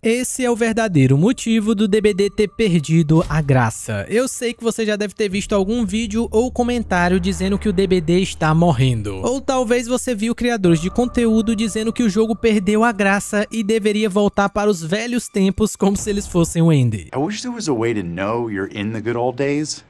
Esse é o verdadeiro motivo do DBD ter perdido a graça. Eu sei que você já deve ter visto algum vídeo ou comentário dizendo que o DBD está morrendo. Ou talvez você viu criadores de conteúdo dizendo que o jogo perdeu a graça e deveria voltar para os velhos tempos como se eles fossem o Ender. Eu gostaria que houvesse a way de saber que você está nos bons days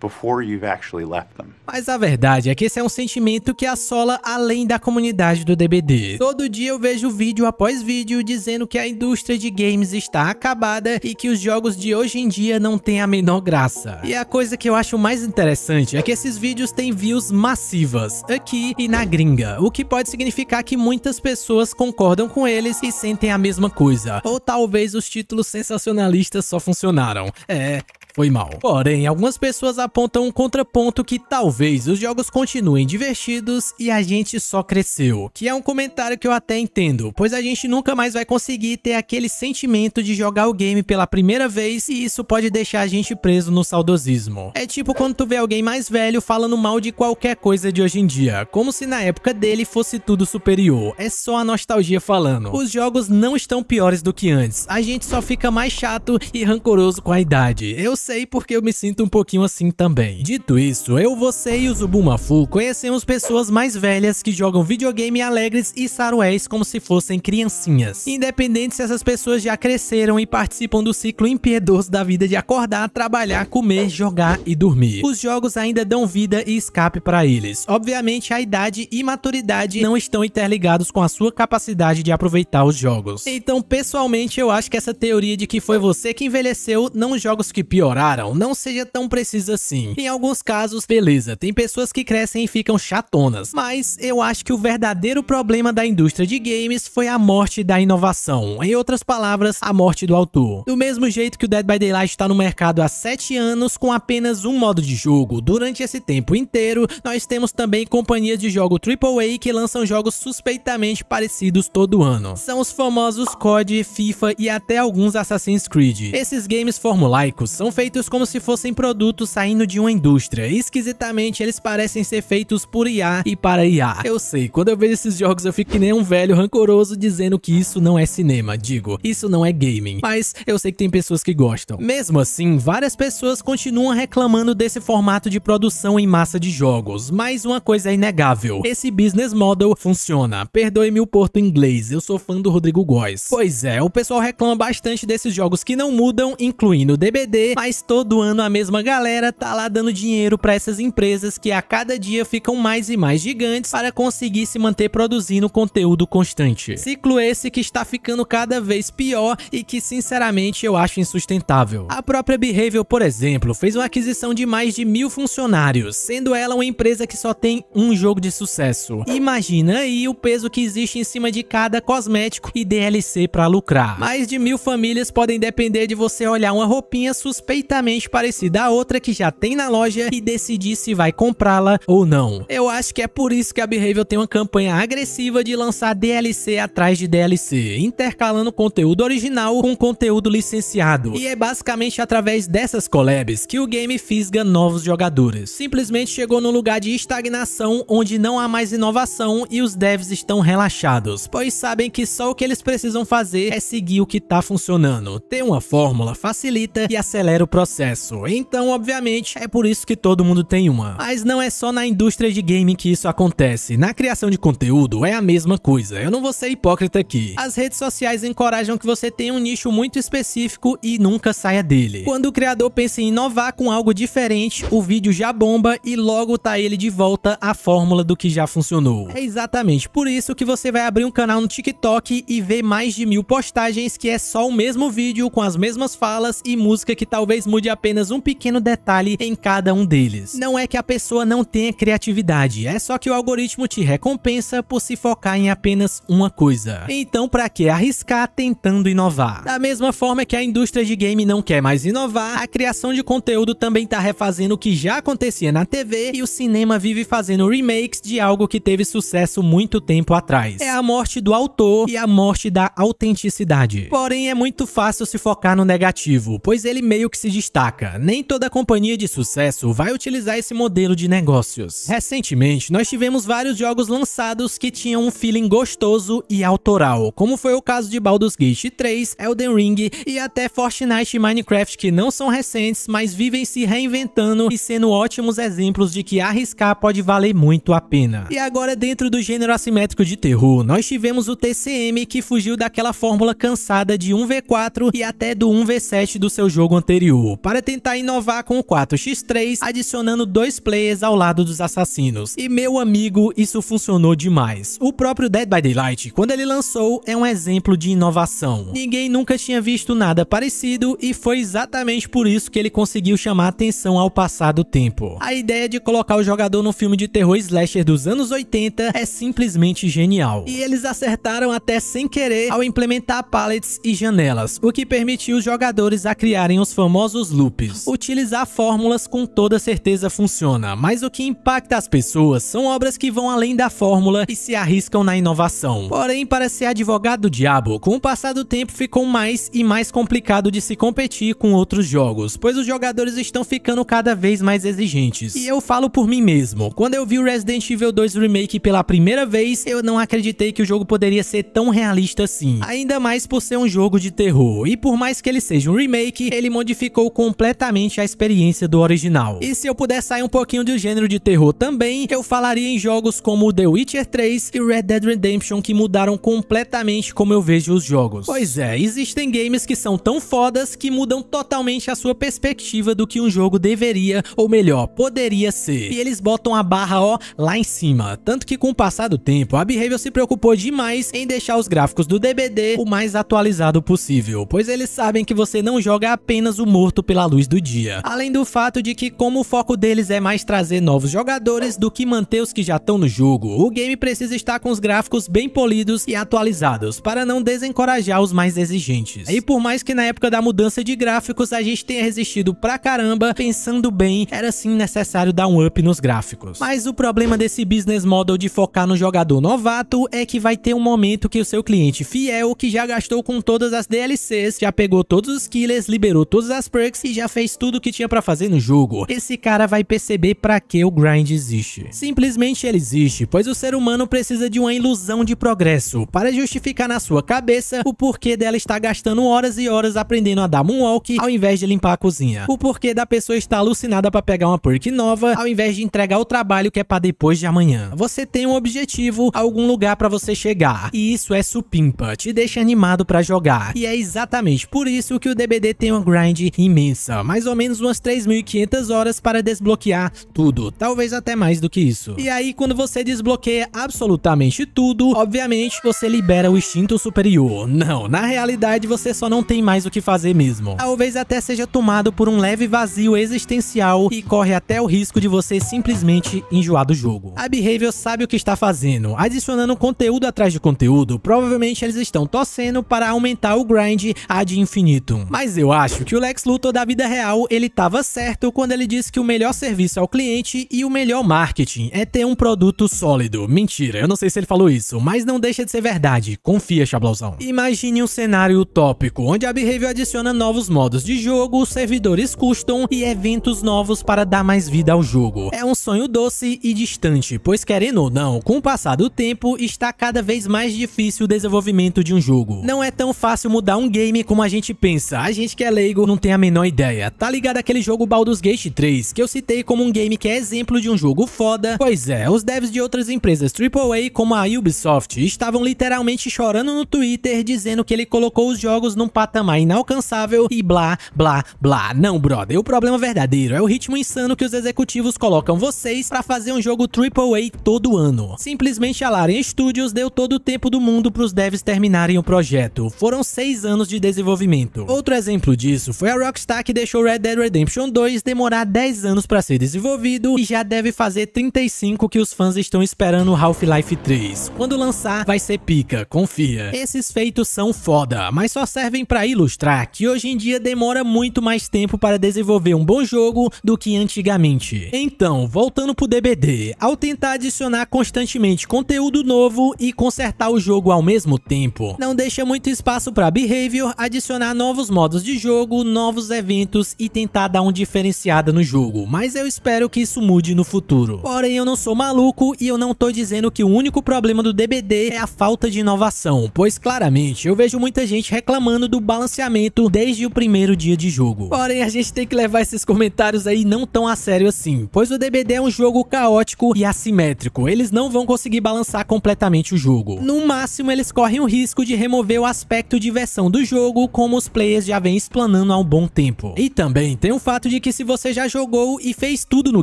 before you've actually left them. Mas a verdade é que esse é um sentimento que assola além da comunidade do DBD. Todo dia eu vejo vídeo após vídeo dizendo que a indústria de games está acabada e que os jogos de hoje em dia não têm a menor graça. E a coisa que eu acho mais interessante é que esses vídeos têm views massivas, aqui e na gringa, o que pode significar que muitas pessoas concordam com eles e sentem a mesma coisa. Ou talvez os títulos sensacionalistas só funcionaram. É, foi mal. Porém, algumas pessoas apontam um contraponto que talvez os jogos continuem divertidos e a gente só cresceu, que é um comentário que eu até entendo, pois a gente nunca mais vai conseguir ter aquele sentimento de jogar o game pela primeira vez e isso pode deixar a gente preso no saudosismo. É tipo quando tu vê alguém mais velho falando mal de qualquer coisa de hoje em dia, como se na época dele fosse tudo superior, é só a nostalgia falando. Os jogos não estão piores do que antes, a gente só fica mais chato e rancoroso com a idade. Eu sei porque eu me sinto um pouquinho assim também. Dito isso, eu, você e o Zubumafu conhecemos pessoas mais velhas que jogam videogame alegres e saruéis como se fossem criancinhas. Independente se essas pessoas já cresceram e participam do ciclo impiedoso da vida de acordar, trabalhar, comer, jogar e dormir. Os jogos ainda dão vida e escape para eles. Obviamente, a idade e maturidade não estão interligados com a sua capacidade de aproveitar os jogos. Então, pessoalmente, eu acho que essa teoria de que foi você que envelheceu não jogos que pior melhoraram, não seja tão preciso assim. Em alguns casos, beleza, tem pessoas que crescem e ficam chatonas, mas eu acho que o verdadeiro problema da indústria de games foi a morte da inovação, em outras palavras, a morte do autor. Do mesmo jeito que o Dead by Daylight está no mercado há 7 anos com apenas um modo de jogo, durante esse tempo inteiro, nós temos também companhias de jogo AAA que lançam jogos suspeitamente parecidos todo ano. São os famosos COD, FIFA e até alguns Assassin's Creed. Esses games formulaicos são feitos como se fossem produtos saindo de uma indústria. Esquisitamente, eles parecem ser feitos por IA e para IA. Eu sei, quando eu vejo esses jogos eu fico que nem um velho rancoroso dizendo que isso não é cinema. Digo, isso não é gaming. Mas eu sei que tem pessoas que gostam. Mesmo assim, várias pessoas continuam reclamando desse formato de produção em massa de jogos. Mas uma coisa é inegável. Esse business model funciona. Perdoe-me o porto inglês, eu sou fã do Rodrigo Góes. Pois é, o pessoal reclama bastante desses jogos que não mudam, incluindo DBD, mas mas todo ano a mesma galera tá lá dando dinheiro para essas empresas que a cada dia ficam mais e mais gigantes para conseguir se manter produzindo conteúdo constante. Ciclo esse que está ficando cada vez pior e que sinceramente eu acho insustentável. A própria Behavior, por exemplo, fez uma aquisição de mais de mil funcionários, sendo ela uma empresa que só tem um jogo de sucesso. Imagina aí o peso que existe em cima de cada cosmético e DLC para lucrar. Mais de mil famílias podem depender de você olhar uma roupinha suspeita perfeitamente parecida à outra que já tem na loja e decidir se vai comprá-la ou não. Eu acho que é por isso que a Behavior tem uma campanha agressiva de lançar DLC atrás de DLC, intercalando conteúdo original com conteúdo licenciado. E é basicamente através dessas collabs que o game fisga novos jogadores. Simplesmente chegou no lugar de estagnação onde não há mais inovação e os devs estão relaxados, pois sabem que só o que eles precisam fazer é seguir o que tá funcionando. Ter uma fórmula facilita e acelera o processo. Então, obviamente, é por isso que todo mundo tem uma. Mas não é só na indústria de game que isso acontece. Na criação de conteúdo é a mesma coisa. Eu não vou ser hipócrita aqui. As redes sociais encorajam que você tenha um nicho muito específico e nunca saia dele. Quando o criador pensa em inovar com algo diferente, o vídeo já bomba e logo tá ele de volta à fórmula do que já funcionou. É exatamente por isso que você vai abrir um canal no TikTok e ver mais de mil postagens que é só o mesmo vídeo com as mesmas falas e música que talvez talvez mude apenas um pequeno detalhe em cada um deles. Não é que a pessoa não tenha criatividade, é só que o algoritmo te recompensa por se focar em apenas uma coisa. Então, para que arriscar tentando inovar? Da mesma forma que a indústria de game não quer mais inovar, a criação de conteúdo também tá refazendo o que já acontecia na TV e o cinema vive fazendo remakes de algo que teve sucesso muito tempo atrás. É a morte do autor e a morte da autenticidade. Porém, é muito fácil se focar no negativo, pois ele meio que se se destaca. Nem toda companhia de sucesso vai utilizar esse modelo de negócios. Recentemente, nós tivemos vários jogos lançados que tinham um feeling gostoso e autoral, como foi o caso de Baldur's Gate 3, Elden Ring e até Fortnite e Minecraft que não são recentes, mas vivem se reinventando e sendo ótimos exemplos de que arriscar pode valer muito a pena. E agora dentro do gênero assimétrico de terror, nós tivemos o TCM que fugiu daquela fórmula cansada de 1v4 e até do 1v7 do seu jogo anterior para tentar inovar com o 4x3, adicionando dois players ao lado dos assassinos. E meu amigo, isso funcionou demais. O próprio Dead by Daylight, quando ele lançou, é um exemplo de inovação. Ninguém nunca tinha visto nada parecido e foi exatamente por isso que ele conseguiu chamar atenção ao passar do tempo. A ideia de colocar o jogador no filme de terror slasher dos anos 80 é simplesmente genial. E eles acertaram até sem querer ao implementar paletes e janelas, o que permitiu os jogadores a criarem os famosos famosos loops. Utilizar fórmulas com toda certeza funciona, mas o que impacta as pessoas são obras que vão além da fórmula e se arriscam na inovação. Porém, para ser advogado do diabo, com o passar do tempo ficou mais e mais complicado de se competir com outros jogos, pois os jogadores estão ficando cada vez mais exigentes. E eu falo por mim mesmo, quando eu vi o Resident Evil 2 Remake pela primeira vez, eu não acreditei que o jogo poderia ser tão realista assim, ainda mais por ser um jogo de terror, e por mais que ele seja um remake, ele modifica modificou completamente a experiência do original. E se eu puder sair um pouquinho do gênero de terror também, eu falaria em jogos como The Witcher 3 e Red Dead Redemption que mudaram completamente como eu vejo os jogos. Pois é, existem games que são tão fodas que mudam totalmente a sua perspectiva do que um jogo deveria, ou melhor, poderia ser. E eles botam a barra ó lá em cima, tanto que com o passar do tempo, a Behavior se preocupou demais em deixar os gráficos do DBD o mais atualizado possível, pois eles sabem que você não joga apenas o morto pela luz do dia. Além do fato de que, como o foco deles é mais trazer novos jogadores do que manter os que já estão no jogo, o game precisa estar com os gráficos bem polidos e atualizados, para não desencorajar os mais exigentes. E por mais que na época da mudança de gráficos a gente tenha resistido pra caramba, pensando bem, era sim necessário dar um up nos gráficos. Mas o problema desse business model de focar no jogador novato é que vai ter um momento que o seu cliente fiel, que já gastou com todas as DLCs, já pegou todos os killers, liberou todas as perks e já fez tudo o que tinha pra fazer no jogo, esse cara vai perceber pra que o grind existe. Simplesmente ele existe, pois o ser humano precisa de uma ilusão de progresso para justificar na sua cabeça o porquê dela estar gastando horas e horas aprendendo a dar moonwalk ao invés de limpar a cozinha. O porquê da pessoa estar alucinada pra pegar uma perk nova ao invés de entregar o trabalho que é pra depois de amanhã. Você tem um objetivo, algum lugar pra você chegar, e isso é supimpa, te deixa animado pra jogar. E é exatamente por isso que o DBD tem um grind imensa, mais ou menos umas 3.500 horas para desbloquear tudo, talvez até mais do que isso. E aí quando você desbloqueia absolutamente tudo, obviamente você libera o instinto superior. Não, na realidade você só não tem mais o que fazer mesmo. Talvez até seja tomado por um leve vazio existencial e corre até o risco de você simplesmente enjoar do jogo. A Behavior sabe o que está fazendo, adicionando conteúdo atrás de conteúdo, provavelmente eles estão torcendo para aumentar o grind ad infinitum. Mas eu acho que o Lex Luthor da vida real, ele estava certo quando ele disse que o melhor serviço ao cliente e o melhor marketing é ter um produto sólido. Mentira, eu não sei se ele falou isso, mas não deixa de ser verdade. Confia, Chablauzão. Imagine um cenário utópico, onde a Behavior adiciona novos modos de jogo, servidores custom e eventos novos para dar mais vida ao jogo. É um sonho doce e distante, pois querendo ou não, com o passar do tempo, está cada vez mais difícil o desenvolvimento de um jogo. Não é tão fácil mudar um game como a gente pensa. A gente que é leigo não tem a a menor ideia. Tá ligado aquele jogo Baldur's Gate 3, que eu citei como um game que é exemplo de um jogo foda? Pois é, os devs de outras empresas AAA, como a Ubisoft, estavam literalmente chorando no Twitter, dizendo que ele colocou os jogos num patamar inalcançável e blá, blá, blá. Não, brother, o problema verdadeiro é o ritmo insano que os executivos colocam vocês para fazer um jogo AAA todo ano. Simplesmente a Larian Studios deu todo o tempo do mundo pros devs terminarem o projeto. Foram seis anos de desenvolvimento. Outro exemplo disso foi a Rockstar que deixou Red Dead Redemption 2 demorar 10 anos para ser desenvolvido e já deve fazer 35 que os fãs estão esperando Half-Life 3. Quando lançar, vai ser pica, confia. Esses feitos são foda, mas só servem para ilustrar que hoje em dia demora muito mais tempo para desenvolver um bom jogo do que antigamente. Então, voltando pro DBD, ao tentar adicionar constantemente conteúdo novo e consertar o jogo ao mesmo tempo, não deixa muito espaço para behavior adicionar novos modos de jogo, novos novos eventos e tentar dar um diferenciada no jogo, mas eu espero que isso mude no futuro. Porém, eu não sou maluco e eu não tô dizendo que o único problema do DBD é a falta de inovação, pois claramente eu vejo muita gente reclamando do balanceamento desde o primeiro dia de jogo. Porém, a gente tem que levar esses comentários aí não tão a sério assim, pois o DBD é um jogo caótico e assimétrico, eles não vão conseguir balançar completamente o jogo. No máximo, eles correm o risco de remover o aspecto de versão do jogo, como os players já vêm explanando há um bom bom tempo. E também tem o fato de que se você já jogou e fez tudo no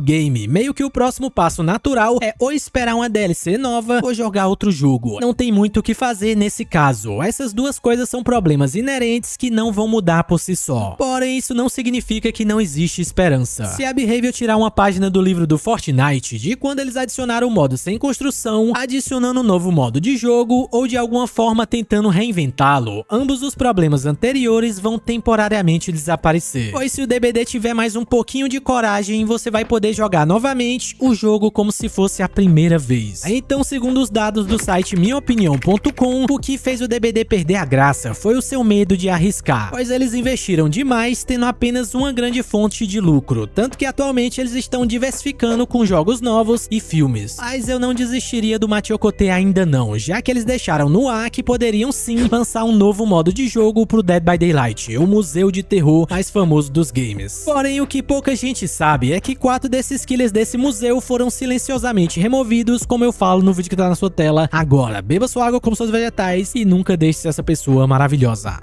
game, meio que o próximo passo natural é ou esperar uma DLC nova ou jogar outro jogo. Não tem muito o que fazer nesse caso. Essas duas coisas são problemas inerentes que não vão mudar por si só. Porém, isso não significa que não existe esperança. Se a Behavior tirar uma página do livro do Fortnite de quando eles adicionaram o modo sem construção, adicionando um novo modo de jogo ou de alguma forma tentando reinventá-lo, ambos os problemas anteriores vão temporariamente desaparecer desaparecer. Pois se o DBD tiver mais um pouquinho de coragem, você vai poder jogar novamente o jogo como se fosse a primeira vez. Então, segundo os dados do site minhaopinião.com, o que fez o DBD perder a graça foi o seu medo de arriscar, pois eles investiram demais tendo apenas uma grande fonte de lucro, tanto que atualmente eles estão diversificando com jogos novos e filmes. Mas eu não desistiria do Matiocote ainda não, já que eles deixaram no ar que poderiam sim lançar um novo modo de jogo pro Dead by Daylight, o Museu de Terror mais famoso dos games. Porém, o que pouca gente sabe é que quatro desses killers desse museu foram silenciosamente removidos, como eu falo no vídeo que tá na sua tela agora. Beba sua água como seus vegetais e nunca deixe essa pessoa maravilhosa.